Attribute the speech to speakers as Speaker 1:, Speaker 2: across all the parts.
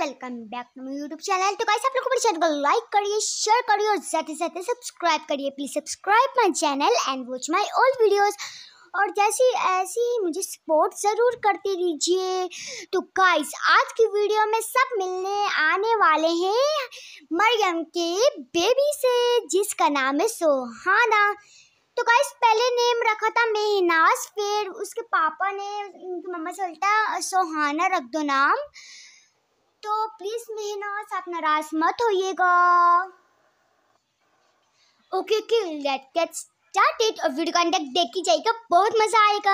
Speaker 1: Welcome back to my YouTube channel तो guys आप लोग मेरे चैनल को लाइक करिए शेयर करिए और ज़्यादा से सब्सक्राइब करिए please subscribe my channel and watch my all videos और जैसे ऐसी ही मुझे सपोर्ट ज़रूर करते दीजिए तो गाइस आज की वीडियो में सब मिलने आने वाले हैं मरियम के बेबी से जिसका नाम है सोहाना तो गाइस पहले नेम रखा था मेहनाज फिर उसके पापा ने उनकी मम्मा से बोलता सोहाना रख दो नाम तो प्लीज़ मेरे से आप नाराज़ मत होइएगा okay okay let get started और वीडियो कॉन्टेक्ट देखी जाएगा बहुत मज़ा आएगा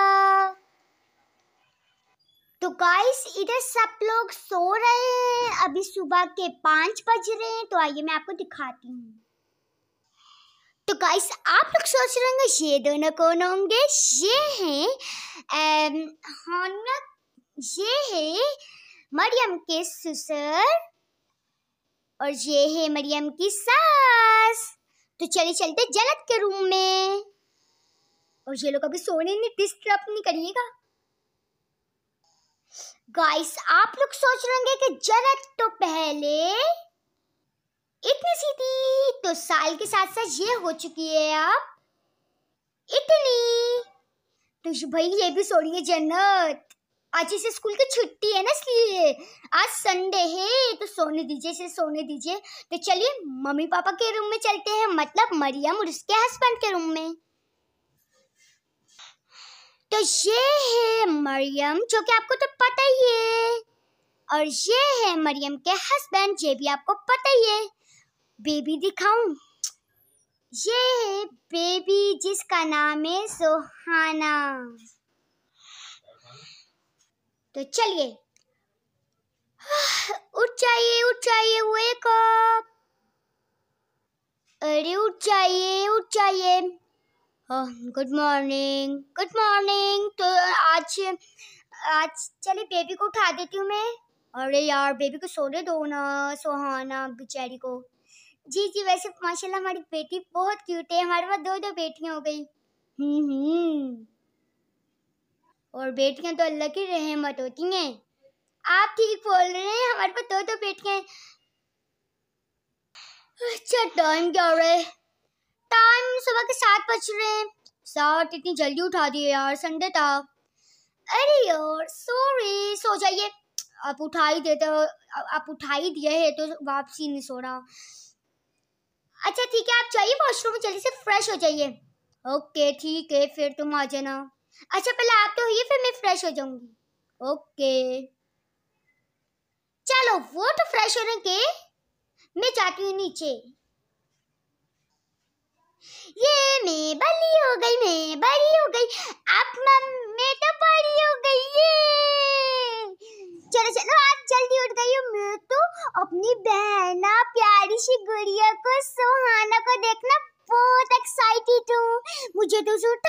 Speaker 1: तो गाइस इधर सब लोग सो रहे हैं अभी सुबह के पाँच बज रहे हैं तो आइए मैं आपको दिखाती हूँ तो गाइस आप लोग सोच रहे होंगे ये दोनों कौन होंगे ये हैं हानिया ये है मरियम के ससुर और ये है मरियम की सास तो चले चलते जलत के रूम में और ये लोग अभी सोने नहीं डिस्टर्ब नहीं करिएगा गाइस आप लोग सोच रहे कि जलत तो पहले इतनी सी थी तो साल के साथ साथ ये हो चुकी है अब इतनी तो भाई ये भी सोनी है जन्नत आज इसे स्कूल की छुट्टी है ना इसलिए आज संडे है तो सोने दीजिए इसे सोने दीजिए तो चलिए मम्मी पापा के रूम में चलते हैं मतलब मरियम और उसके हस्बैंड के रूम में तो ये है मरियम जो कि आपको तो पता ही है और ये है मरियम के हस्बैंड ये भी आपको पता ही है बेबी दिखाऊं ये है बेबी जिसका नाम है सुहाना तो चलिए उठ जाइए उठ जाइए वेक अप अरे उठ जाइए उठ जाइए गुड मॉर्निंग गुड मॉर्निंग तो आज आज चलिए बेबी को उठा देती हूँ मैं अरे यार बेबी को सोने दो ना सुहाना बेचारी को जी जी वैसे माशाल्लाह हमारी बेटी बहुत क्यूट है हमारे पास दो दो बेटियाँ हो गई हम्म हम्म और बेटियां तो अल्लाह की रहमत होती हैं आप ठीक बोल रहे हैं हमारे पास दो दो बेटियां अच्छा टाइम क्या हो रहा है टाइम सुबह के सात बज रहे हैं सात इतनी जल्दी उठा दिए यार संडे था अरे यार सॉरी सो जाइए आप उठा ही देते हो आप उठा ही दिए है तो वापसी नहीं सो रहा अच्छा ठीक है आप जाइए वॉशरूम में जल्दी से फ्रेश हो जाइए ओके ठीक है फिर तुम आ जाना अच्छा पहले आप तो फिर मैं फ्रेश हो जाऊंगी ओके चलो वो तो फ्रेश होने के मैं जाती हूँ नीचे ये मैं बली हो गई मैं बली हो गई अब मैं तो बड़ी हो गई ये चलो चलो आप जल्दी उठ गई हो मैं तो अपनी बहना प्यारी सी गुड़िया को सुहाना को देखना बहुत एक्साइटेड हूँ मुझे तो सूट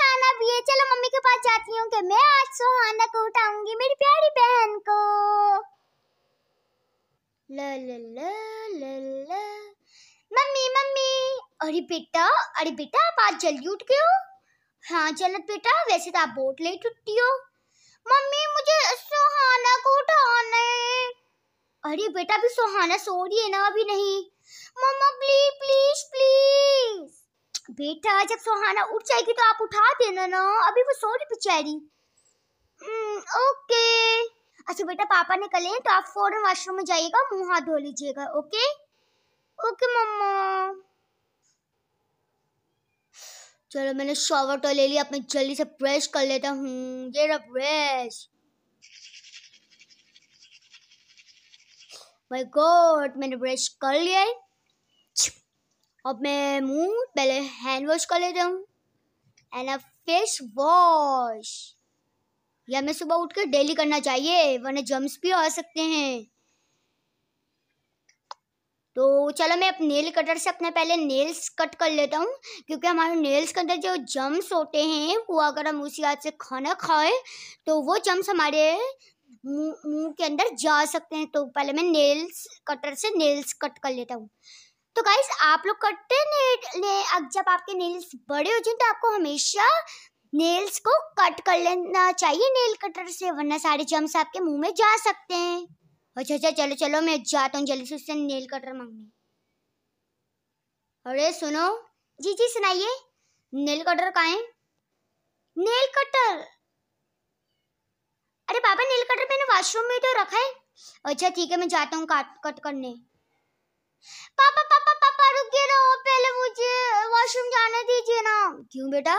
Speaker 1: बेटा अरे बेटा आप आज जल्दी उठ गए हो हाँ जन्नत बेटा वैसे तो आप बहुत लेट उठती हो मम्मी मुझे सुहाना को उठाना है अरे बेटा अभी सुहाना सो रही है ना अभी नहीं मम्मा प्लीज प्लीज प्लीज बेटा जब सुहाना उठ जाएगी तो आप उठा देना ना अभी वो सो रही बेचारी ओके हम्म, अच्छा बेटा पापा निकले कल तो आप फौरन वॉशरूम में जाइएगा मुंह हाथ धो लीजिएगा ओके ओके मम्मा चलो मैंने शॉवर तो ले लिया अब मैं जल्दी से ब्रश कर लेता हूँ ये रहा ब्रश माय गॉड मैंने ब्रश कर लिया है अब मैं मुंह पहले हैंड वॉश कर लेता हूँ एंड अब फेस वॉश या मैं सुबह उठ कर डेली करना चाहिए वरना जम्स भी आ सकते हैं तो चलो मैं अपने नेल कटर से अपने पहले नेल्स कट कर लेता हूँ क्योंकि हमारे नेल्स के अंदर जो जम्स होते हैं वो अगर हम उसी हाथ से खाना खाएं तो वो जम्स हमारे मुंह के अंदर जा सकते हैं तो पहले मैं नेल्स कटर से नेल्स कट कर लेता हूँ तो गाइज आप लोग कटते ने, ने जब आपके नेल्स बड़े हो जाए तो आपको हमेशा नेल्स को कट कर लेना चाहिए नेल कटर से वरना सारे जम्स आपके मुंह में जा सकते हैं अच्छा अच्छा चलो चलो मैं जाता हूँ जल्दी से उससे नेल कटर मांगने अरे सुनो जी जी सुनाइए नेल कटर कहाँ है नेल कटर अरे पापा नेल कटर मैंने वॉशरूम में तो रखा है अच्छा ठीक है मैं जाता हूँ काट कट करने पापा पापा पापा रुक गए ना पहले मुझे वॉशरूम जाने दीजिए ना क्यों बेटा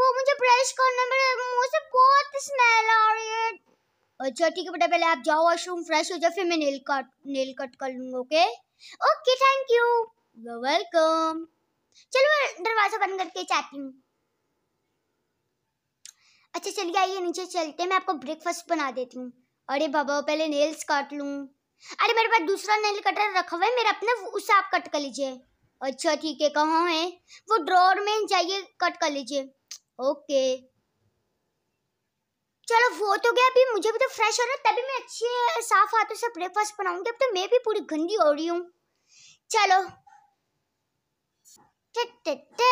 Speaker 1: वो मुझे ब्रश करना मेरे मुंह से बहुत स्मेल आ रही है अच्छा ठीक है बेटा पहले आप जाओ वॉशरूम फ्रेश हो जाओ फिर मैं नेल कट नेल कट कर लूंगा okay okay thank you welcome चलो मैं दरवाज़ा बंद करके चाहती हूँ अच्छा चलिए आइए नीचे चलते मैं आपको ब्रेकफास्ट बना देती हूँ अरे बाबा पहले नेल्स काट लूँ अरे मेरे पास दूसरा नेल कटर रखा हुआ है मेरा अपना उसे आप कट कर लीजिए अच्छा ठीक है कहाँ है वो ड्रॉर में जाइए कट कर लीजिए ओके चलो वो तो गया अभी मुझे भी तो फ्रेश हो रहा है तभी मैं अच्छे साफ हाथों से ब्रेकफास्ट बनाऊंगी अब तो मैं भी पूरी गंदी हो रही हूँ चलो टे टे टे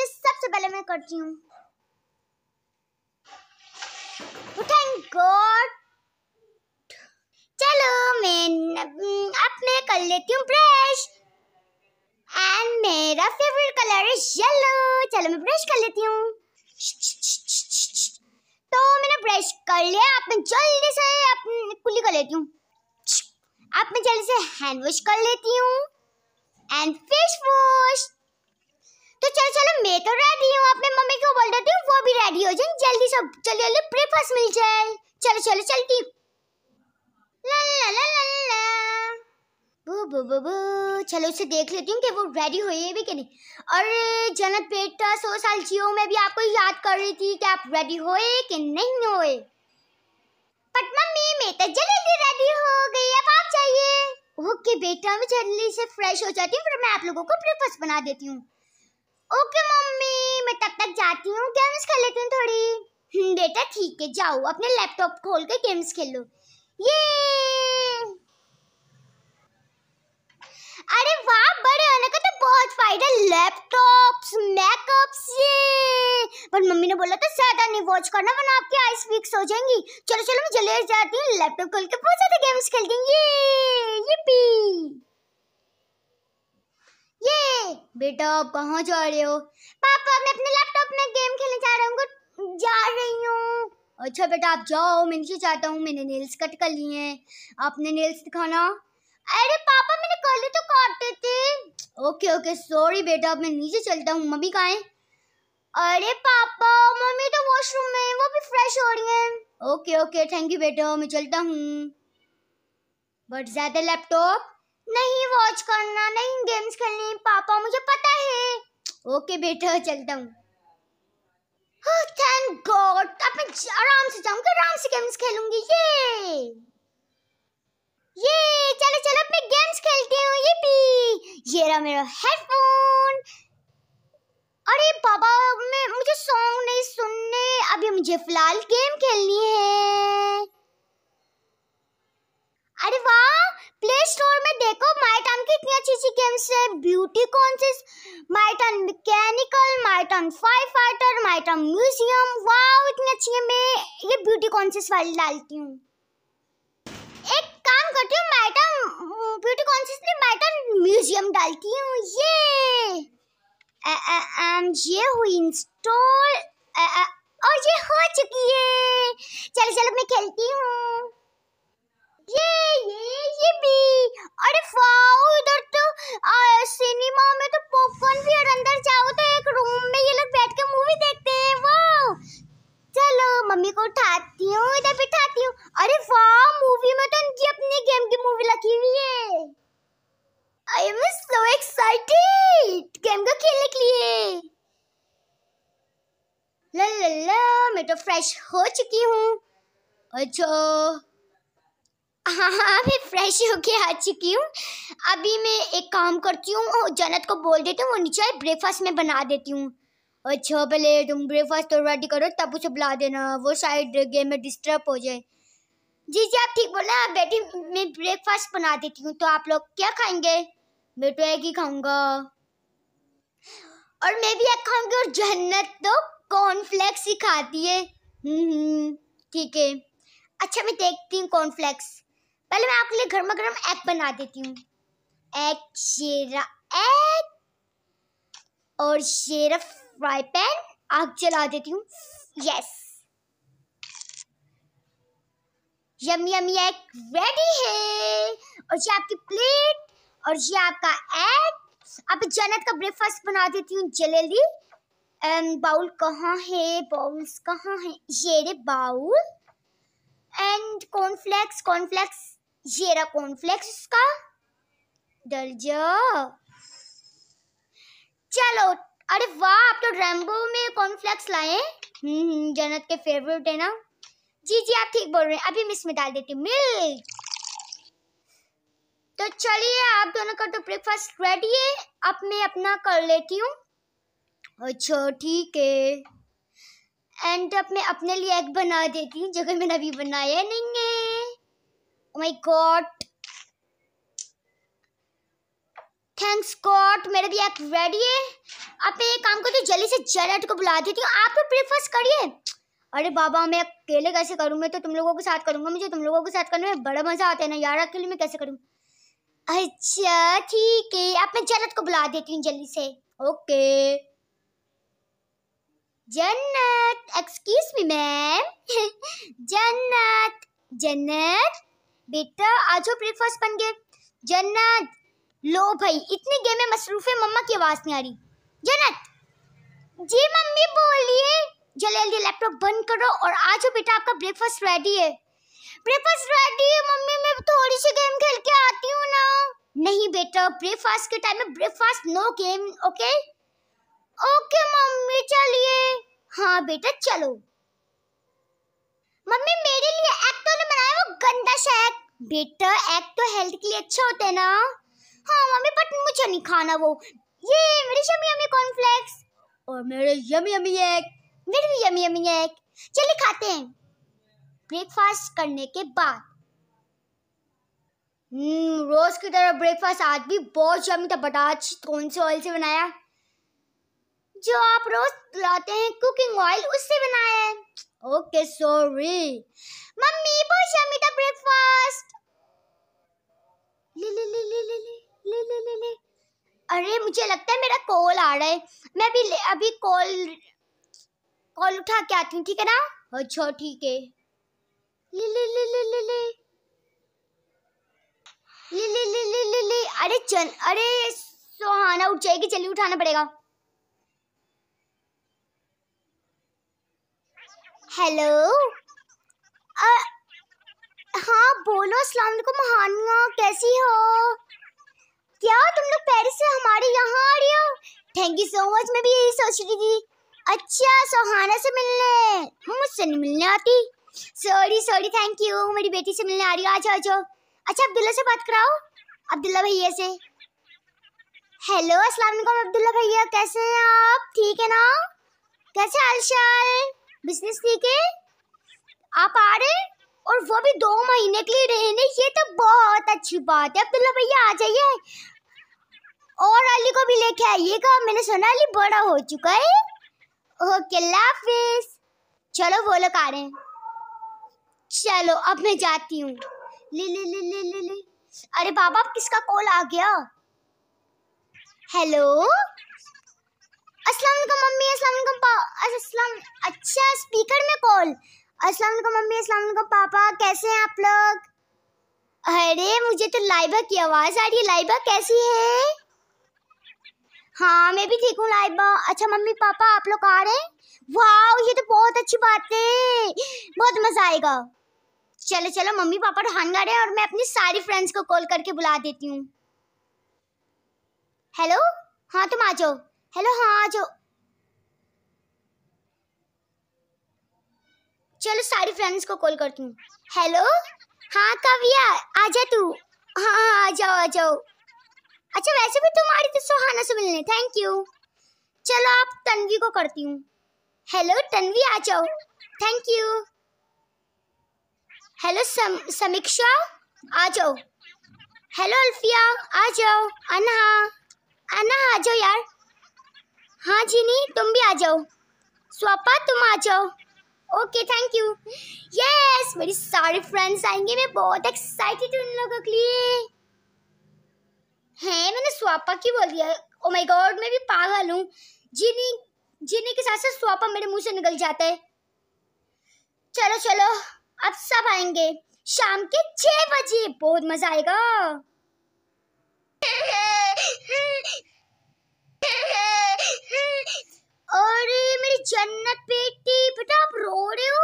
Speaker 1: तो सबसे पहले मैं करती हूँ oh, चलो मैं अब मैं कर लेती हूँ ब्रश एंड मेरा फेवरेट कलर है येलो चलो मैं ब्रश कर लेती हूँ तो मैंने ब्रश कर लिया आप मैं जल्दी से अपनी कुली कर लेती हूँ आप मैं जल्दी से हैंड वॉश कर लेती हूँ एंड फेस वॉश तो चलो चलो मैं तो रेडी हूँ अपने मम्मी को बोल देती हूँ वो भी रेडी हो जाए जल्दी से जल्दी जल्दी ब्रेकफास्ट मिल जाए चलो चलो चलती ला ला ला ला ला ला बो बो बो बो चलो उसे देख लेती हूँ कि वो रेडी हुई है भी कि नहीं और जन्नत बेटा सौ साल जियो मैं भी आपको याद कर रही थी कि आप रेडी होए कि नहीं होए बट मम्मी मैं तो जल्दी रेडी हो गई अब आप चाहिए ओके बेटा मैं जल्दी से फ्रेश हो जाती हूँ फिर मैं आप लोगों को ब्रेकफास्ट बना देती हूँ ओके मम्मी मैं तब तक जाती हूँ गेम्स खेल लेती हूँ थोड़ी हम्म, बेटा ठीक है जाओ अपने लैपटॉप खोल के गेम्स खेलो ये अरे वाह बड़े होने का तो बहुत फायदा लैपटॉप्स मेकअप्स ये पर मम्मी ने बोला था ज्यादा नहीं वॉच करना वरना आपकी आईज वीक हो जाएंगी चलो चलो मैं जल्दी जाती हूं लैपटॉप खोल के बहुत ज्यादा गेम्स खेल हैं ये यिप्पी ये बेटा आप कहां जा रहे हो पापा मैं अपने लैपटॉप में गेम खेलने जा रहा हूं जा रही हूं अच्छा बेटा आप जाओ मैं नीचे जाता हूँ मैंने नेल्स कट कर लिए हैं आपने नेल्स दिखाना अरे पापा मैंने कल ही तो काटे थे ओके ओके सॉरी बेटा अब मैं नीचे चलता हूँ मम्मी कहाँ है अरे पापा मम्मी तो वॉशरूम में वो भी फ्रेश हो रही हैं ओके ओके थैंक यू बेटा मैं चलता हूँ बट ज़्यादा लैपटॉप नहीं वॉच करना नहीं गेम्स खेलनी पापा मुझे पता है ओके बेटा चलता हूँ थैंक oh, गॉड अब मैं आराम से जाऊँगी आराम से गेम्स खेलूंगी ये ये चलो चलो अपने गेम्स खेलते हैं ये भी ये रहा मेरा हेडफोन अरे पापा मैं मुझे सॉन्ग नहीं सुनने अभी मुझे फिलहाल गेम खेलनी है अरे वाह प्ले स्टोर में देखो माई टाइम की इतनी अच्छी अच्छी गेम्स है ब्यूटी कॉन्सिस my time mechanical my five fighter my museum वाह इतनी अच्छी है मैं ये ब्यूटी कॉन्सिस वाली डालती हूँ काम करती हूँ मैडम ब्यूटी ने मैडम म्यूजियम डालती हूँ ये आ, आ, आ, ये हुई इंस्टॉल और ये हो चुकी है चलो चलो मैं खेलती हूँ ये ये चुकी हूँ अभी मैं एक काम करती हूँ जन्नत को बोल देती हूँ वो नीचे ब्रेकफास्ट में बना देती हूँ अच्छा पहले तुम ब्रेकफास्ट तो रेडी करो तब उसे बुला देना वो शायद गेम में डिस्टर्ब हो जाए जी जी आप ठीक बोल रहे हैं बेटी मैं ब्रेकफास्ट बना देती हूँ तो आप लोग क्या खाएंगे मैं तो एग ही खाऊंगा और मैं भी एग खाऊंगी और जन्नत तो कॉर्नफ्लेक्स ही खाती है हम्म, हम्म, ठीक है अच्छा मैं देखती हूँ कॉर्नफ्लेक्स पहले मैं आपके लिए गर्मा गर्म एग बना देती हूँ एग शेरा एग और शेरा फ्राई पैन आग जला देती हूँ yes yum yum egg ready है और ये आपकी प्लेट और ये आपका एग अब जन्नत का ब्रेकफास्ट बना देती हूँ जल्दी बाउल um, कहाँ है बाउल्स कहाँ है ये रे बाउल एंड कॉर्नफ्लेक्स कॉर्नफ्लेक्स ये रहा कॉर्नफ्लेक्स इसका डल जाओ चलो अरे वाह आप तो रेमबो में कॉर्नफ्लेक्स लाए हम्म, हम्म, जन्नत के फेवरेट है ना जी जी आप ठीक बोल रहे हैं अभी मैं इसमें डाल देती हूँ मिल्क तो चलिए आप दोनों का तो ब्रेकफास्ट रेडी है अब मैं अपना कर लेती हूँ अच्छा ठीक है एंड अब मैं अपने लिए एग बना देती हूँ जो कि मैंने अभी बनाया नहीं है oh my god thanks god मेरे भी एक रेडी है आप एक काम करते तो हूँ जल्दी से जेनेट को बुला देती हूँ आप तो ब्रेकफास्ट करिए अरे बाबा मैं अकेले कैसे करूँ मैं तो तुम लोगों के साथ करूँगा मुझे तुम लोगों के साथ करने में बड़ा मज़ा आता है ना यार अकेले मैं कैसे करूँ अच्छा ठीक है आप मैं जन्नत को बुला देती हूँ जल्दी से ओके जन्नत एक्सक्यूज मी मैम जन्नत जन्नत बेटा आज हो ब्रेकफास्ट बन गए जन्नत लो भाई इतनी गेम में मसरूफ है मम्मा की आवाज़ नहीं आ रही जन्नत जी मम्मी बोलिए जल्दी जल्दी लैपटॉप बंद करो और आज बेटा आपका ब्रेकफास्ट रेडी है ब्रेकफास्ट रेडी है मम्मी मैं थोड़ी सी गेम खेल के आती हूँ ना नहीं बेटा ब्रेकफास्ट के टाइम में breakfast no game okay okay mummy चलिए हाँ बेटा चलो मम्मी मेरे लिए एग तो ने बनाया वो गंदा शेक बेटा एग तो हेल्थ के लिए अच्छा होता है ना हाँ मम्मी बट मुझे नहीं खाना वो ये मेरे यमी यमी कॉर्नफ्लेक्स और मेरे यमी यमी एग मेरे भी यमी यमी एग चलिए खाते हैं ब्रेकफास्ट करने के बाद हम्म रोज की तरह ब्रेकफास्ट आज भी बहुत यमी था बट आज कौन से ऑयल से बनाया जो आप रोज लाते हैं कुकिंग ऑयल उससे बनाया है Okay, sorry. Mummy, boy, show me the breakfast. ले ले ले ले ले ले ले ले ले अरे मुझे लगता है मेरा कॉल आ रहा है मैं अभी अभी कॉल कॉल उठा के आती हूँ ठीक है ना अच्छा ठीक है ले ले ले ले ले ले ले ले ले ले ले अरे चल अरे सुहाना उठ जाएगी चलिए उठाना पड़ेगा हेलो हाँ बोलो अस्सलाम वालेकुम हानिया कैसी हो क्या तुम लोग पेरिस से हमारे यहाँ आ रही हो थैंक यू सो मच मैं भी यही सोच रही थी अच्छा सोहाना से मिलने मुझसे नहीं मिलने आती सॉरी सॉरी थैंक यू मेरी बेटी से मिलने आ रही हो आज आज अच्छा अब्दुल्ला से बात कराओ अब्दुल्ला भैया से हेलो अस्सलाम वालेकुम अब्दुल्ला भैया कैसे हैं आप ठीक है ना कैसे हाल शाल बिजनेस लेके आप आ रहे और वो भी दो महीने के लिए रहने ये तो बहुत अच्छी बात है अब्दुल्ला भैया आ जाइए और अली को भी लेके आइएगा मैंने सुना अली बड़ा हो चुका है ओके लाफिस चलो वो लोग आ रहे हैं चलो अब मैं जाती हूँ ले ले ले ले ले ले अरे बाबा किसका कॉल आ गया हेलो अस्सलाम वालेकुम मम्मी अस्सलाम वालेकुम अस्सलाम अच्छा स्पीकर में कॉल अस्सलाम वालेकुम मम्मी अस्सलाम वालेकुम पापा कैसे हैं आप लोग अरे मुझे तो लाइबा की आवाज़ आ रही है लाइबा कैसी है हाँ मैं भी ठीक हूँ लाइबा अच्छा मम्मी पापा आप लोग आ रहे हैं वाह ये तो बहुत अच्छी बात है बहुत मज़ा आएगा चलो चलो मम्मी पापा रोहान गा रहे हैं और मैं अपनी सारी फ्रेंड्स को कॉल करके बुला देती हूँ हेलो हाँ तुम आ जाओ हेलो हाँ जो चलो सारी फ्रेंड्स को कॉल करती हूँ हेलो हाँ कविया आ जा तू हाँ हाँ आ जाओ आ जाओ अच्छा वैसे भी तुम्हारी तो सुहाना से मिलने थैंक यू चलो आप तन्वी को करती हूँ हेलो तन्वी आ जाओ थैंक यू हेलो सम, समीक्षा आ जाओ हेलो अल्फिया आ जाओ अनहा अनहा आ जाओ यार हाँ जीनी तुम भी आ जाओ स्वापा तुम आ जाओ ओके थैंक यू यस मेरी सारे फ्रेंड्स आएंगे मैं बहुत एक्साइटेड हूँ उन लोगों के लिए है मैंने स्वापा की बोल दिया ओ माय गॉड मैं भी पागल हूँ जीनी जीनी के साथ साथ स्वापा मेरे मुंह से निकल जाता है चलो चलो अब सब आएंगे शाम के छः बजे बहुत मजा आएगा अरे मेरी जन्नत बेटी बेटा आप रो रहे हो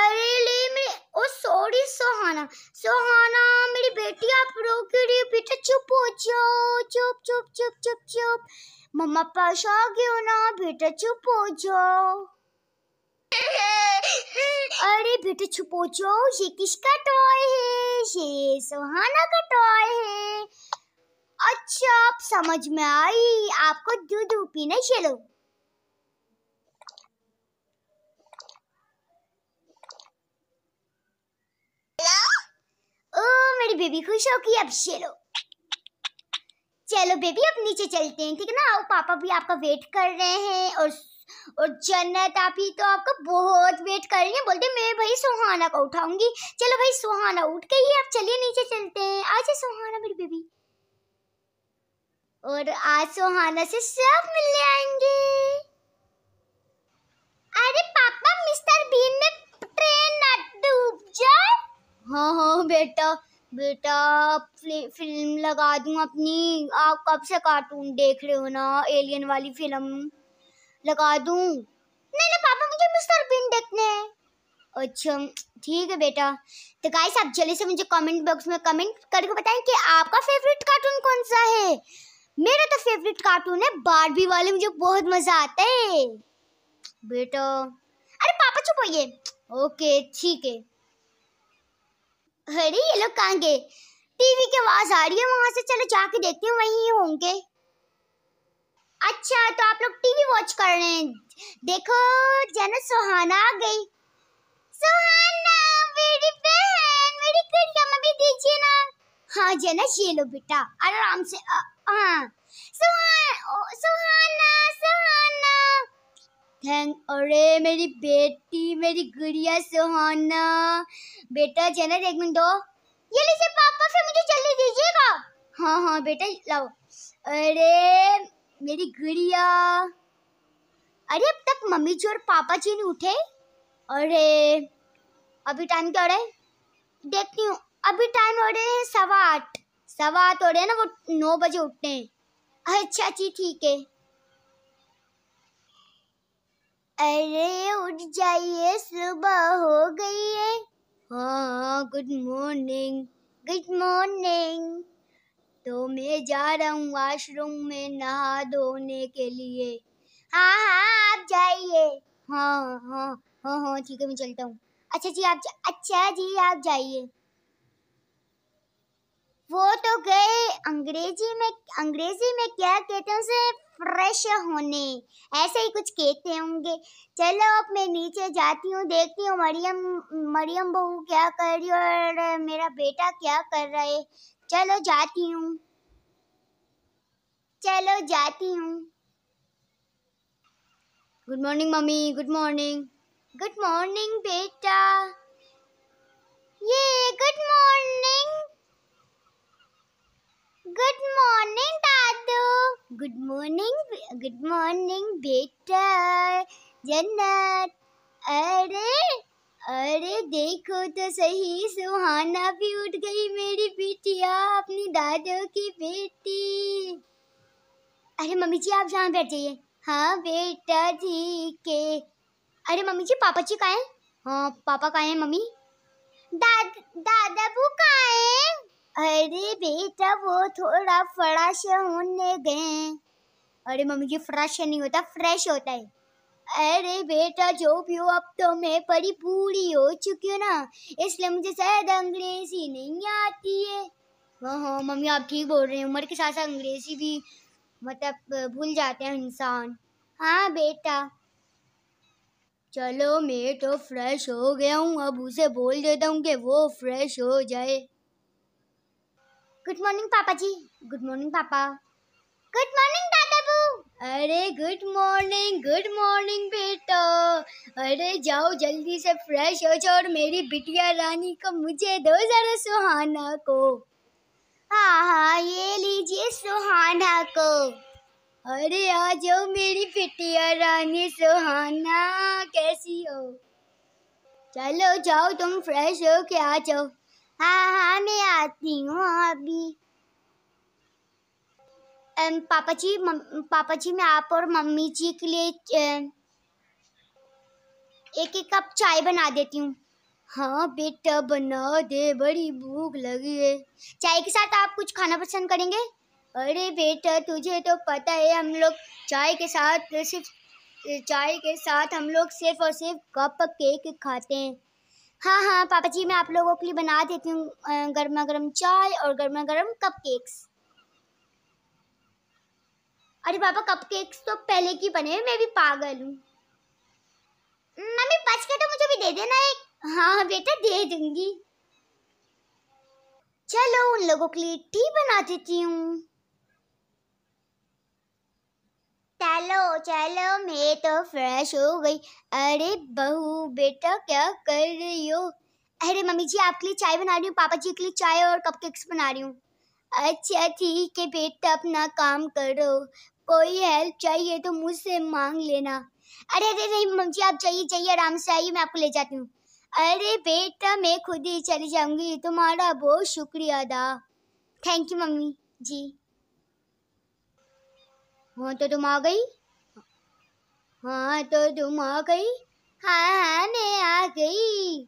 Speaker 1: अरे ले मेरी ओ सॉरी सोहाना सोहाना मेरी बेटी आप रो क्यों रही हो बेटा चुप हो जाओ चुप चुप चुप चुप चुप मम्मा पास आ गए हो ना बेटा चुप हो जाओ अरे बेटा छुपो जाओ ये किसका टॉय है ये सोहाना का टॉय है अच्छा आप समझ में आई आपको दूध पीना चलो ओ मेरी बेबी खुश होगी अब चलो चलो बेबी अब नीचे चलते हैं ठीक है ना और पापा भी आपका वेट कर रहे हैं और और जन्नत आप ही तो आपका बहुत वेट कर रही है बोलते मैं भाई सुहाना को उठाऊंगी चलो भाई सुहाना उठ के ही आप चलिए नीचे चलते हैं आ जाए सुहाना मेरी बेबी और आज सुहाना से सब मिलने आएंगे अरे पापा मिस्टर बीन में ट्रेन ना डूब जाए हाँ हाँ बेटा बेटा फिल्म लगा दूं अपनी आप कब से कार्टून देख रहे हो ना एलियन वाली फिल्म लगा दूं नहीं नहीं पापा मुझे मिस्टर बीन देखने अच्छा ठीक है बेटा तो गाइस आप जल्दी से मुझे कमेंट बॉक्स में कमेंट करके बताएं कि आपका फेवरेट कार्टून कौन सा है मेरा तो फेवरेट कार्टून है बारबी वाले मुझे बहुत मजा आता है बेटा अरे पापा चुप होइए ओके ठीक है अरे ये लोग कहाँ गए टीवी की आवाज आ रही है वहां से चलो जाके देखते हैं वहीं होंगे अच्छा तो आप लोग टीवी वॉच कर रहे हैं देखो जाना सुहाना आ गई सुहाना मेरी बहन मेरी गुड़िया मम्मी दीजिए ना हाँ जाना ये लो बेटा आराम से आ... on. Suhan Suhana Suhana thank अरे मेरी बेटी मेरी गुड़िया सुहाना बेटा चैनल एक मिनट दो ये लीजिए पापा फिर मुझे जल्दी दीजिएगा हाँ हाँ बेटा लाओ अरे मेरी गुड़िया अरे अब तक मम्मी जी और पापा जी नहीं उठे अरे अभी टाइम क्या हो रहा है देखती हूँ अभी टाइम हो रहे हैं सवा आठ सवा आठ हो रहे हैं ना वो नौ बजे उठते हैं अच्छा जी अच्छा, ठीक है अरे उठ जाइए सुबह हो गई है हाँ गुड मॉर्निंग गुड मॉर्निंग तो मैं जा रहा हूँ वॉशरूम में नहा धोने के लिए हाँ हाँ आप जाइए हाँ हाँ हाँ हाँ ठीक है मैं चलता हूँ अच्छा जी आप अच्छा जी आप जाइए वो तो गए अंग्रेजी में अंग्रेजी में क्या कहते हैं उसे फ्रेश होने ऐसे ही कुछ कहते होंगे चलो अब मैं नीचे जाती हूँ देखती हूँ मरियम मरियम बहू क्या कर रही और मेरा बेटा क्या कर रहा है चलो जाती हूँ चलो जाती हूँ good morning mummy good morning good morning बेटा ये गुड मॉर्निंग गुड मॉर्निंग दादू गुड मॉर्निंग गुड मॉर्निंग बेटा जन्नत अरे अरे देखो तो सही सुहाना भी उठ गई मेरी बिटिया अपनी दादू की बेटी अरे मम्मी जी आप जहाँ बैठ जाइए हाँ बेटा ठीक है अरे मम्मी जी पापा जी कहाँ हैं हाँ पापा कहाँ हैं मम्मी दाद दादा बू कहाँ हैं अरे बेटा वो थोड़ा फ्रेश होने गए अरे मम्मी जी फ्रेश नहीं होता फ्रेश होता है अरे बेटा जो भी हो अब तो मैं बड़ी बूढ़ी हो चुकी हूँ ना इसलिए मुझे शायद अंग्रेजी नहीं आती है हाँ हाँ मम्मी आप ठीक बोल रहे हैं उम्र के साथ साथ अंग्रेजी भी मतलब भूल जाते हैं इंसान हाँ बेटा चलो मैं तो फ्रेश हो गया हूँ अब उसे बोल देता हूँ कि वो फ्रेश हो जाए गुड मॉर्निंग पापा जी गुड मॉर्निंग पापा गुड मॉर्निंग दादाबू अरे गुड मॉर्निंग गुड मॉर्निंग बेटा अरे जाओ जल्दी से फ्रेश हो जाओ और मेरी बिटिया रानी को मुझे दो जरा सुहाना को हाँ हाँ ये लीजिए सुहाना को अरे आ जाओ मेरी बिटिया रानी सुहाना कैसी हो चलो जाओ तुम फ्रेश हो के आ जाओ हाँ हाँ मैं आती हूँ अभी पापा जी पापा जी मैं आप और मम्मी जी के लिए एक एक कप चाय बना देती हूँ हाँ बेटा बना दे बड़ी भूख लगी है चाय के साथ आप कुछ खाना पसंद करेंगे अरे बेटा तुझे तो पता है हम लोग चाय के साथ सिर्फ चाय के साथ हम लोग सिर्फ और सिर्फ कप केक खाते हैं हाँ हाँ पापा जी मैं आप लोगों के लिए बना देती हूँ गर्मा गर्म चाय और गर्मा गर्म कप केक्स अरे पापा कप केक्स तो पहले की बने हुए मैं भी पागल हूँ मम्मी बच के तो मुझे भी दे देना एक हाँ, हाँ बेटा दे दूंगी चलो उन लोगों के लिए टी बना देती हूँ चलो चलो मैं तो फ्रेश हो गई अरे बहू बेटा क्या कर रही हो अरे मम्मी जी आपके लिए चाय बना रही हूँ पापा जी के लिए चाय और कपकेक्स बना रही हूँ अच्छा ठीक है बेटा अपना काम करो कोई हेल्प चाहिए तो मुझसे मांग लेना अरे अरे नहीं मम्मी जी आप जाइए जाइए आराम से आइए मैं आपको ले जाती हूँ अरे बेटा मैं खुद ही चली जाऊँगी तुम्हारा बहुत शुक्रिया अदा थैंक यू मम्मी जी हाँ तो तुम आ गई हाँ तो तुम आ गई हाँ हाँ मैं आ गई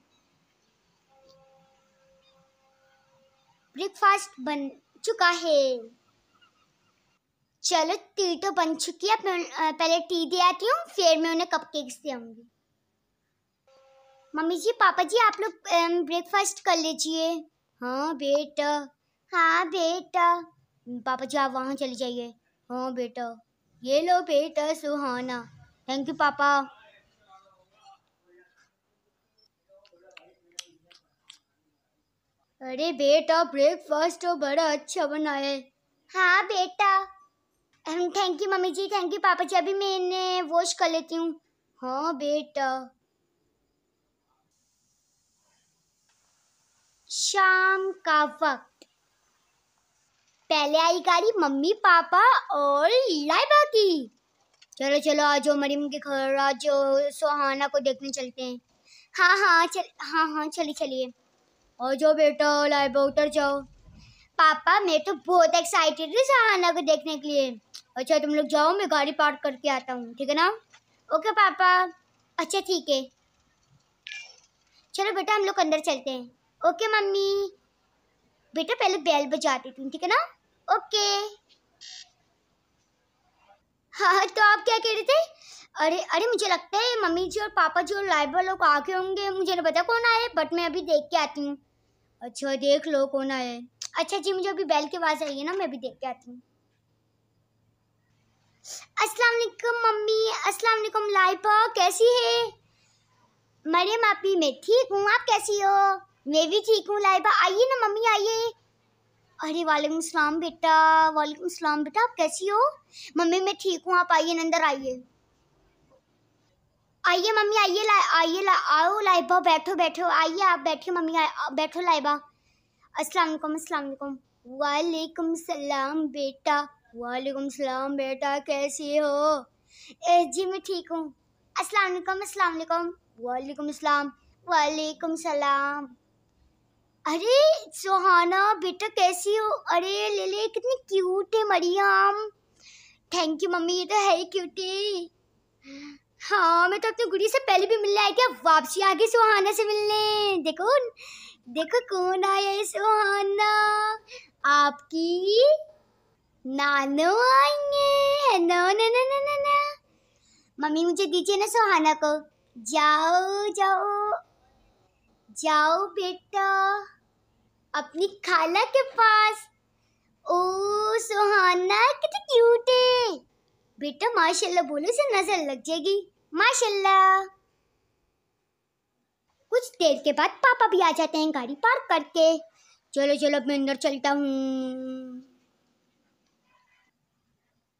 Speaker 1: ब्रेकफास्ट बन चुका है चलो टी तो बन चुकी है पहले टी दे आती हूँ फिर मैं उन्हें कपकेक्स दे आऊँगी मम्मी जी पापा जी आप लोग ब्रेकफास्ट कर लीजिए हाँ बेटा हाँ बेटा पापा जी आप वहाँ चले जाइए हाँ बेटा ये लो बेटा सुहाना थैंक यू पापा अरे बेटा ब्रेकफास्ट तो बड़ा अच्छा बना है हाँ बेटा थैंक यू मम्मी जी थैंक यू पापा जी अभी मैं इन्हें वॉश कर लेती हूँ हाँ बेटा शाम का वक्त पहले आई गाड़ी मम्मी पापा और लाइबा की चलो चलो आज मरीम के घर आज सुहाना को देखने चलते हैं हाँ हाँ चल हाँ हाँ चलिए चलिए और जाओ बेटा लाइबा उतर जाओ पापा मैं तो बहुत एक्साइटेड हूँ सुहाना को देखने के लिए अच्छा तुम लोग जाओ मैं गाड़ी पार्क करके आता हूँ ठीक है ना ओके पापा अच्छा ठीक है चलो बेटा हम लोग अंदर चलते हैं ओके मम्मी बेटा पहले बैल बजाती थी ठीक है ना ओके हाँ, हाँ तो आप क्या कह रहे थे अरे अरे मुझे लगता है मम्मी जी और पापा जी और लाइव लोग आ गए होंगे मुझे नहीं पता कौन आए बट मैं अभी देख के आती हूँ अच्छा देख लो कौन आए अच्छा जी मुझे अभी बैल की आवाज़ आई है ना मैं भी देख के आती हूँ अस्सलाम वालेकुम मम्मी अस्सलाम वालेकुम लाइबा कैसी है मरियम आपी मैं ठीक हूँ आप कैसी हो मैं भी ठीक हूँ लाइबा आइए ना मम्मी आइए अरे वालेकुम सलाम बेटा वालेकुम सलाम बेटा आप कैसी हो मम्मी मैं ठीक हूँ आप आइए अंदर आइए आइए मम्मी आइए आइए ला, आओ लाइबा बैठो बैठो आइए आप बैठिए मम्मी बैठो लाइबा अस्सलाम वालेकुम अस्सलाम वालेकुम वालेकुम सलाम बेटा वालेकुम सलाम बेटा कैसी हो ए, जी मैं ठीक हूँ अस्सलाम वालेकुम अस्सलाम वालेकुम वालेकुम सलाम वालेकुम सलाम अरे सुहाना बेटा कैसी हो अरे ले ले कितनी क्यूट है मरियम थैंक यू मम्मी ये तो है क्यूट है हाँ मैं तो अपनी गुड़ी से पहले भी मिलने आई थी वापसी आ गई सुहाना से मिलने देखो देखो कौन आया है सुहाना आपकी नानो आएंगे है ना ना ना ना ना ना मम्मी मुझे दीजिए ना सुहाना को जाओ जाओ जाओ बेटा अपनी खाला के पास ओ सुहाना कितनी क्यूट है बेटा माशाल्लाह बोलो से नजर लग जाएगी माशाल्लाह कुछ देर के बाद पापा भी आ जाते हैं गाड़ी पार्क करके चलो चलो मैं अंदर चलता हूँ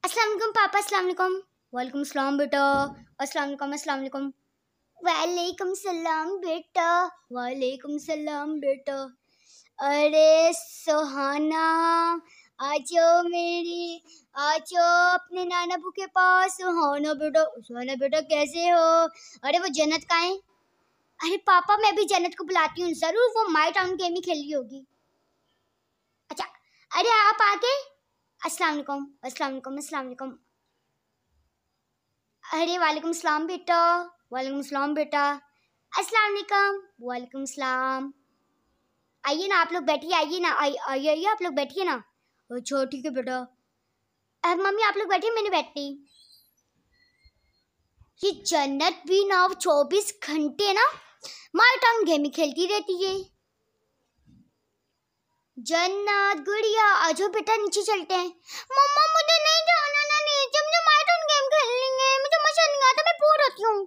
Speaker 1: अस्सलाम वालेकुम पापा अस्सलाम वालेकुम वालेकुम सलाम बेटा अस्सलाम वालेकुम अस्सलाम वालेकुम वालेकुम सलाम बेटा वालेकुम सलाम बेटा अरे सुहाना आ जाओ मेरी आ जाओ अपने नाना बू के पास सुहाना बेटा सुहाना बेटा कैसे हो अरे वो जन्नत का है अरे पापा मैं भी जन्नत को बुलाती हूँ ज़रूर वो माई टाउन गेम ही रही होगी अच्छा अरे आप आगे गए असलकुम असलकुम अरे वालेकुम सलाम बेटा वालेकुम सलाम बेटा अस्सलाम वालेकुम सलाम आइए ना आप लोग बैठिए आइए ना आइए आइए आप लोग बैठिए ना अच्छा ठीक है बेटा मम्मी आप लोग बैठिए मैंने बैठती ये जन्नत भी ना चौबीस घंटे ना माय टांग गेम ही खेलती रहती है जन्नत गुड़िया आज बेटा नीचे चलते हैं मम्मा मुझे नहीं जाना ना नीचे मुझे माय टांग गेम खेलनी है मुझे मजा नहीं आता मैं बोर होती हूँ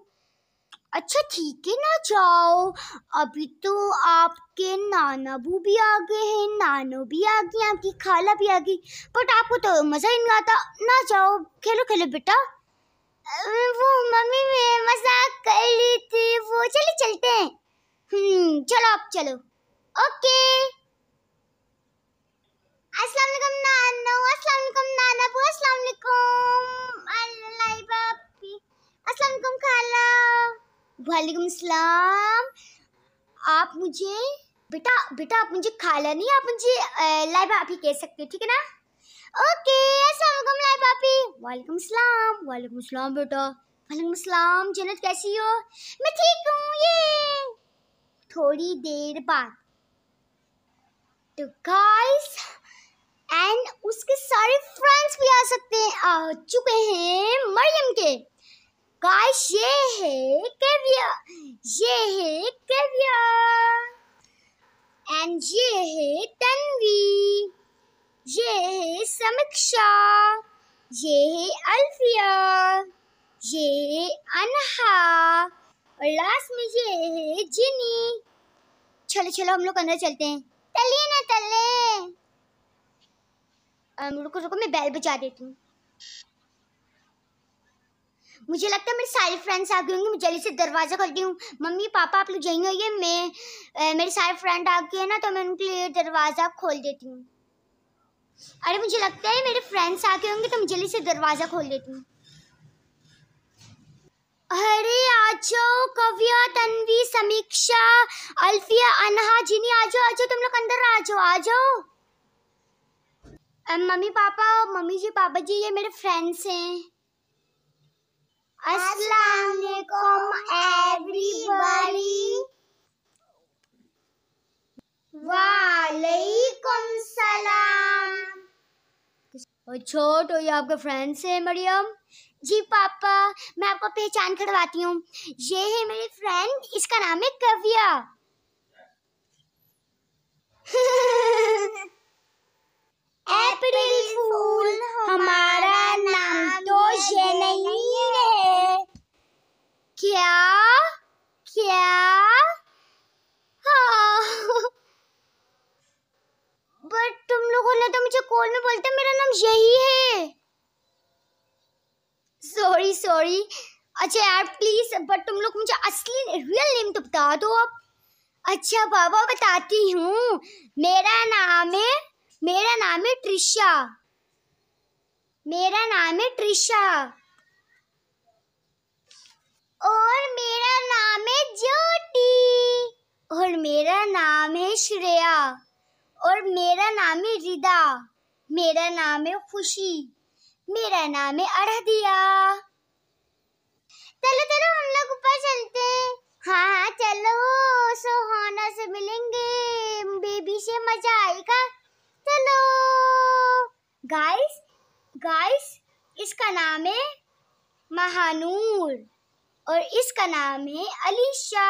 Speaker 1: अच्छा ठीक है ना जाओ अभी तो आपके नाना बू भी आ गए हैं नानो भी आ गई आपकी खाला भी आ गई बट आपको तो मज़ा ही नहीं आता ना जाओ खेलो खेलो बेटा वो मम्मी मैं मजाक कर ली थी वो चले चलते हैं हम्म, चलो आप चलो ओके अस्सलाम वालेकुम वालेकुम सलाम आप मुझे बेटा बेटा आप मुझे खाला नहीं आप मुझे लाइव आप ही कह सकते हो ठीक है ना ओके अस्सलाम वालेकुम लाइव आपी वालेकुम सलाम वालेकुम सलाम बेटा वालेकुम सलाम जन्नत कैसी हो मैं ठीक हूँ ये थोड़ी देर बाद तो गाइस एंड उसके सारे फ्रेंड्स भी आ सकते हैं आ चुके हैं मरियम के काश ये है कव्या ये है कव्या एंड ये है तन्वी ये है समीक्षा ये है अल्फिया ये है अनहा और लास्ट में ये है जिनी चलो चलो हम लोग अंदर चलते हैं तले ना तले रुको रुको मैं बैल बजा देती हूँ मुझे लगता है मेरे सारे फ्रेंड्स आ गए होंगे मैं जल्दी से दरवाज़ा खोलती हूँ मम्मी पापा आप लोग जाएंगे ये मैं मेरे सारे फ्रेंड आ गए हैं ना तो मैं उनके लिए दरवाज़ा खोल देती हूँ अरे मुझे लगता है मेरे फ्रेंड्स आ गए होंगे तो मैं जल्दी से दरवाज़ा खोल देती हूँ अरे आ जाओ कव्या तन्वी समीक्षा अल्फिया अनहा जिनी आ जाओ आ जाओ तुम लोग अंदर आ जाओ आ जाओ मम्मी पापा मम्मी जी पापा जी ये मेरे फ्रेंड्स हैं
Speaker 2: Assalamualaikum everybody. एवरीबॉडी
Speaker 1: वालेकुम सलाम और छोट हो ये आपके फ्रेंड से मरियम जी पापा मैं आपको पहचान करवाती हूँ ये है मेरी फ्रेंड इसका नाम है कविया अप्रैल फूल हमारा नाम तो ये नहीं है क्या क्या बट हाँ। तुम लोगों ने तो मुझे कॉल में बोलते मेरा नाम यही है सॉरी सॉरी अच्छा यार प्लीज बट तुम लोग मुझे असली रियल नेम तो बता दो अब अच्छा बाबा बताती हूँ मेरा नाम है मेरा नाम है ट्रिशा मेरा नाम है ट्रिशा और मेरा नाम है ज्योति और मेरा नाम है श्रेया और मेरा नाम है रिदा मेरा नाम है खुशी मेरा नाम है अरहदिया चलो चलो हम लोग ऊपर चलते हैं हाँ हाँ चलो सोहाना से मिलेंगे बेबी से मजा आएगा हेलो गाइस गाइस इसका नाम है महानूर और इसका नाम है अलीशा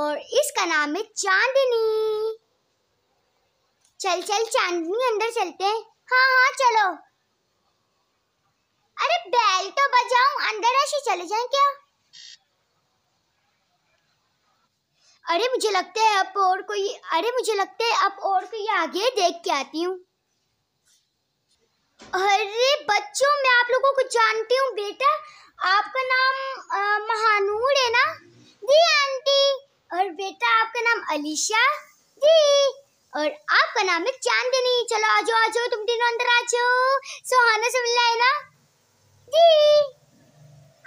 Speaker 1: और इसका नाम है चांदनी चल चल चांदनी अंदर चलते हैं हाँ हाँ चलो अरे बैल तो बजाऊं अंदर ऐसे चले जाएं क्या अरे मुझे लगता है आप और कोई अरे मुझे लगता है आप और कोई आगे देख के आती हूँ अरे बच्चों मैं आप लोगों को जानती हूँ बेटा आपका नाम महानूर है ना जी आंटी और बेटा आपका नाम अलीशा जी और आपका नाम है चांदनी चलो आ जाओ आ जाओ तुम तीनों अंदर आ जाओ सुहाना से मिलना है ना जी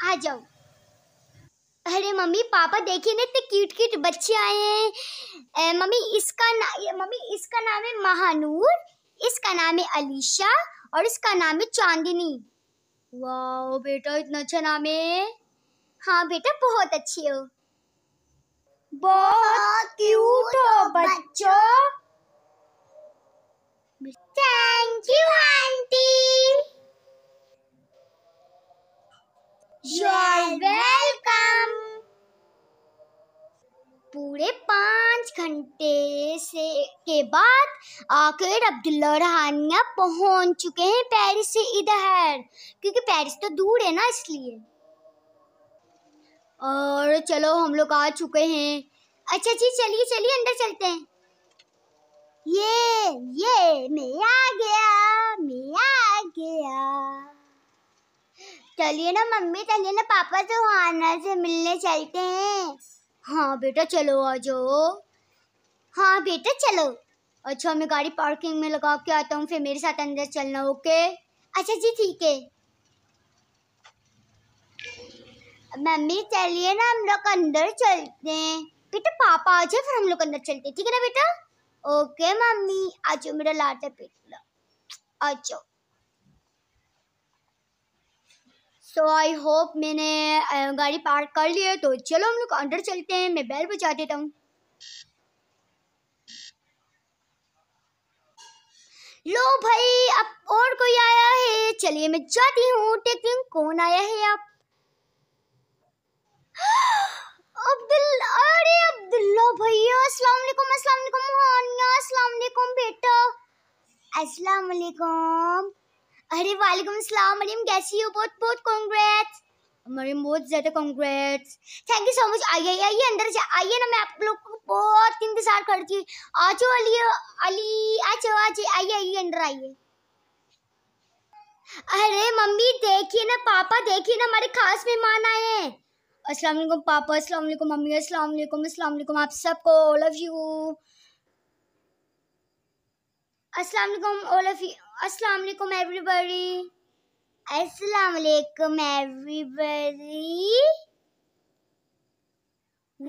Speaker 1: आ जाओ अरे मम्मी पापा देखिए ना इतने क्यूट क्यूट बच्चे आए हैं मम्मी इसका नाम मम्मी इसका नाम है महानूर इसका नाम है अलीशा और इसका नाम है चांदनी वाह बेटा इतना अच्छा नाम है हाँ बेटा बहुत अच्छी हो बहुत क्यूट हो बच्चों थैंक यू आंटी वेलकम पूरे पांच घंटे से के बाद आखिर अब्दुल्ला और हानिया पहुंच चुके हैं पेरिस से इधर क्योंकि पेरिस तो दूर है ना इसलिए और चलो हम लोग आ चुके हैं अच्छा जी चलिए चलिए अंदर चलते हैं ये ये मैं आ गया मैं आ गया चलिए ना मम्मी चलिए ना पापा सुहाना से मिलने चलते हैं हाँ बेटा चलो आ जाओ हाँ बेटा चलो अच्छा मैं गाड़ी पार्किंग में लगा के आता हूँ फिर मेरे साथ अंदर चलना ओके अच्छा जी ठीक है मम्मी चलिए ना हम लोग अंदर चलते हैं बेटा पापा आ जाए फिर हम लोग अंदर चलते हैं ठीक है ना बेटा ओके मम्मी आ जाओ मेरा लाटा पेट ला आ जाओ सो आई होप मैंने गाड़ी पार्क कर ली है तो चलो हम लोग अंदर चलते हैं मैं बेल बजा देता हूँ लो भाई अब और कोई आया है चलिए मैं जाती हूँ टेकिंग कौन आया है आप अब्दुल अरे अब्दुल्ला भैया अस्सलाम वालेकुम अस्सलाम वालेकुम मोहन हाँ, अस्सलाम वालेकुम बेटा अस्सलाम वालेकुम अरे वालेकुम अस्सलाम मरियम कैसी हो बहुत बहुत कॉन्ग्रेट्स मरियम बहुत ज़्यादा congrats thank you so much आइए आइए अंदर से आइए ना मैं आप लोग को बहुत इंतज़ार करती हूँ आ जाओ अली अली आ जाओ आ जाओ आइए आइए अंदर आइए अरे मम्मी देखिए ना पापा देखिए ना हमारे खास मेहमान आए हैं अस्सलाम वालेकुम पापा अस्सलाम वालेकुम मम्मी अस्सलाम वालेकुम अस्सलाम वालेकुम आप सबको ऑल ऑफ यू अस्सलाम वालेकुम ऑल ऑफ यू अस्सलाम वालेकुम एवरीबॉडी अस्सलाम वालेकुम एवरीबॉडी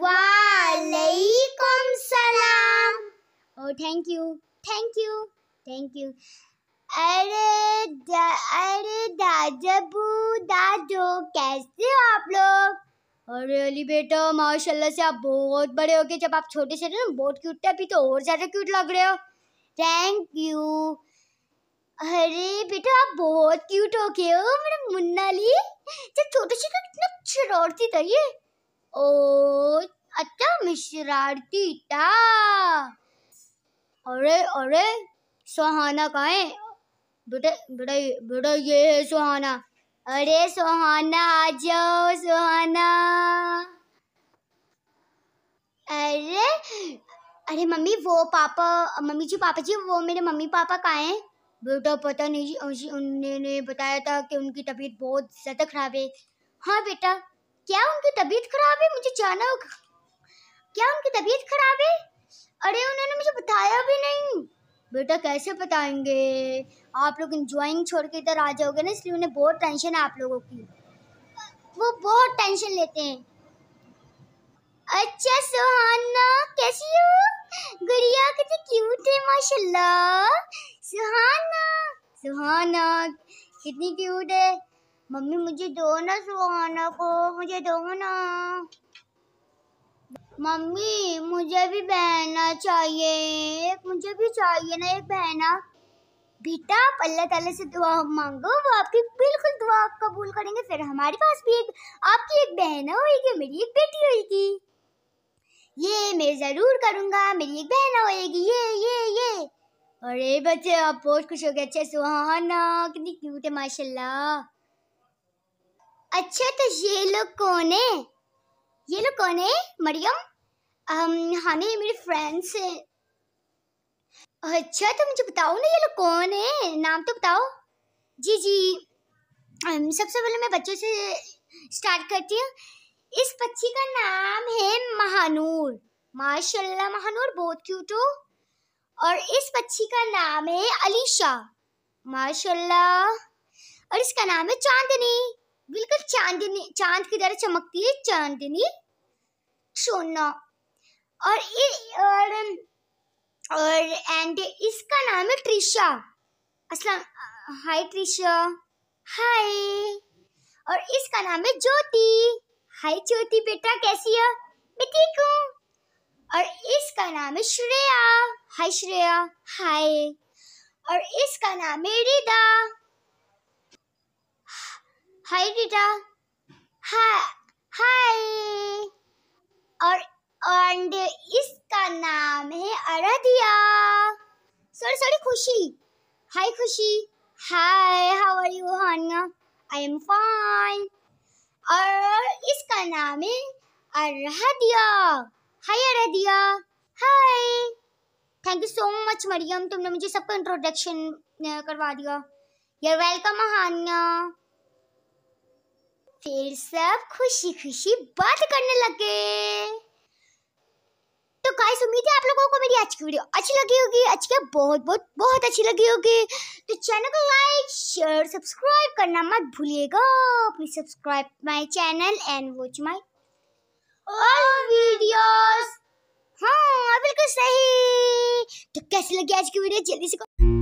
Speaker 1: वालेकुम सलाम oh thank you thank you thank you अरे अरे दाजबू दादो कैसे हो आप लोग अरे अली बेटा माशाल्लाह से आप बहुत बड़े हो गए जब आप छोटे से थे ना बहुत क्यूट थे अभी तो और ज़्यादा क्यूट लग रहे हो थैंक यू अरे बेटा आप बहुत क्यूट हो गए हो मेरा मुन्ना ली जब छोटे से कितना तो शरारती था ये ओ अच्छा मैं शरारती था अरे अरे सुहाना कहाँ है बेटा बेटा बेटा ये है सुहाना अरे सुहाना आ जाओ सुहाना अरे अरे मम्मी वो पापा मम्मी जी पापा जी वो मेरे मम्मी पापा कहाँ हैं बेटा पता नहीं उन्होंने बताया था कि उनकी तबीयत बहुत ज़्यादा ख़राब है हाँ बेटा क्या उनकी तबीयत ख़राब है मुझे जाना होगा क्या उनकी तबीयत ख़राब है अरे उन्होंने मुझे बताया भी नहीं बेटा कैसे बताएंगे आप लोग इंजॉइंग छोड़ के इधर आ जाओगे ना इसलिए उन्हें बहुत टेंशन है आप लोगों की वो बहुत टेंशन लेते हैं अच्छा सुहाना कैसी हो गुड़िया कितनी तो क्यूट है माशाल्लाह सुहाना सुहाना कितनी क्यूट है मम्मी मुझे दो ना सुहाना को मुझे दो ना मम्मी मुझे भी बहना चाहिए मुझे भी चाहिए ना एक बहना बेटा आप अल्लाह ताला से दुआ मांगो वो आपकी बिल्कुल दुआ कबूल करेंगे फिर हमारे पास भी एक आपकी एक बहना होगी मेरी एक बेटी होगी ये मैं ज़रूर करूंगा मेरी एक बहन होएगी ये ये ये अरे बच्चे आप बहुत खुश हो गए अच्छे सुहाना हाँ, कितनी क्यूट है माशाल्लाह अच्छा तो ये लोग कौन है ये लोग कौन है मरियम हम ये हाँ, मेरे फ्रेंड्स हैं अच्छा तो मुझे बताओ ना ये लोग कौन है नाम तो बताओ जी जी सबसे पहले मैं बच्चों से स्टार्ट करती हूँ इस पक्षी का नाम है महानूर माशाल्लाह महानूर बहुत क्यूट हो और इस पक्षी का नाम है अलीशा माशाल्लाह और इसका नाम है चांदनी बिल्कुल चांदनी चांद की तरह चमकती है चांदनी सोना और इ, और और एंड इसका नाम है त्रिशा असलम हाय त्रिशा हाय और इसका नाम है ज्योति हाय छोटी बेटा कैसी हो मैं ठीक हूँ और इसका नाम है श्रेया हाय श्रेया हाय और इसका नाम है रिदा हाय रिदा हाय हाय और और इसका नाम है आराधिया sorry sorry Khushi hi Khushi hi how are you Haniya I am fine और इसका नाम है Arhadiya hi Arhadiya hi thank you so much Mariyam तुमने मुझे सबका इंट्रोडक्शन करवा दिया यार वेलकम हानिया फिर सब खुशी खुशी बात करने लगे तो गाइस उम्मीद है आप लोगों को मेरी आज की वीडियो अच्छी लगी होगी अच्छी क्या बहुत बहुत बहुत अच्छी लगी होगी तो चैनल को लाइक शेयर सब्सक्राइब करना मत भूलिएगा please subscribe my channel and watch my all videos हाँ बिल्कुल सही तो कैसी लगी आज की वीडियो जल्दी से